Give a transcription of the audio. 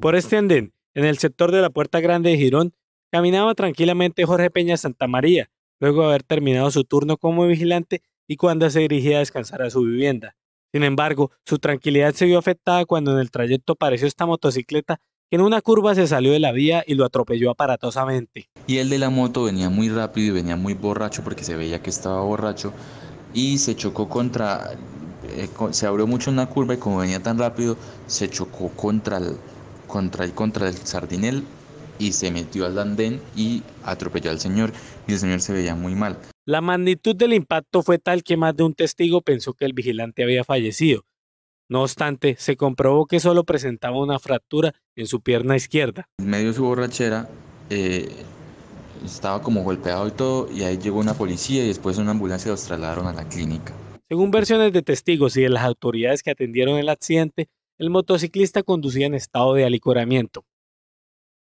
Por este andén, en el sector de la Puerta Grande de Girón, caminaba tranquilamente Jorge Peña Santa María luego de haber terminado su turno como vigilante y cuando se dirigía a descansar a su vivienda. Sin embargo, su tranquilidad se vio afectada cuando en el trayecto apareció esta motocicleta que en una curva se salió de la vía y lo atropelló aparatosamente. Y el de la moto venía muy rápido y venía muy borracho porque se veía que estaba borracho y se chocó contra... Eh, se abrió mucho en curva y como venía tan rápido se chocó contra el, contra el contra el sardinel y se metió al andén y atropelló al señor y el señor se veía muy mal. La magnitud del impacto fue tal que más de un testigo pensó que el vigilante había fallecido. No obstante, se comprobó que solo presentaba una fractura en su pierna izquierda. En medio de su borrachera, eh, estaba como golpeado y todo, y ahí llegó una policía y después una ambulancia los trasladaron a la clínica. Según versiones de testigos y de las autoridades que atendieron el accidente, el motociclista conducía en estado de alicoramiento.